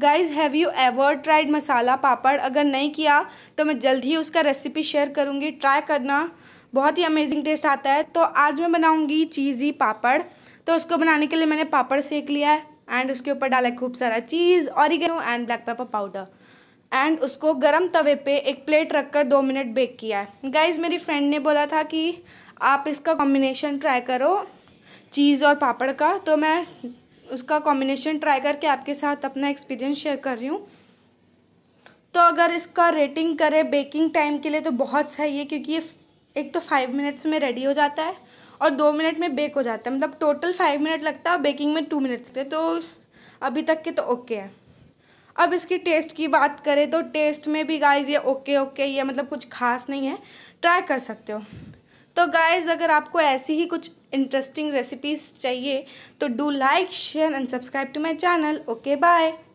guys have you ever tried masala papad अगर नहीं किया तो मैं जल्द ही उसका रेसिपी शेयर करूँगी ट्राई करना बहुत ही अमेजिंग टेस्ट आता है तो आज मैं बनाऊँगी चीज़ी पापड़ तो उसको बनाने के लिए मैंने पापड़ सेक लिया है एंड उसके ऊपर डाला खूब सारा cheese oregano and black pepper powder and उसको गरम तवे पे एक प्लेट रखकर दो मिनट बेक किया है गाइज़ मेरी फ्रेंड ने बोला था कि आप इसका कॉम्बिनेशन ट्राई करो चीज़ और पापड़ का तो मैं उसका कॉम्बिनेशन ट्राई करके आपके साथ अपना एक्सपीरियंस शेयर कर रही हूँ तो अगर इसका रेटिंग करें बेकिंग टाइम के लिए तो बहुत सही है क्योंकि ये एक तो फाइव मिनट्स में रेडी हो जाता है और दो मिनट में बेक हो जाता है मतलब टोटल फाइव मिनट लगता है बेकिंग में टू मिनट लगते तो अभी तक के तो ओके है अब इसकी टेस्ट की बात करें तो टेस्ट में भी गाइज ये ओके ओके ये मतलब कुछ खास नहीं है ट्राई कर सकते हो तो गाइज़ अगर आपको ऐसी ही कुछ इंटरेस्टिंग रेसिपीज़ चाहिए तो do like share and subscribe to my channel okay bye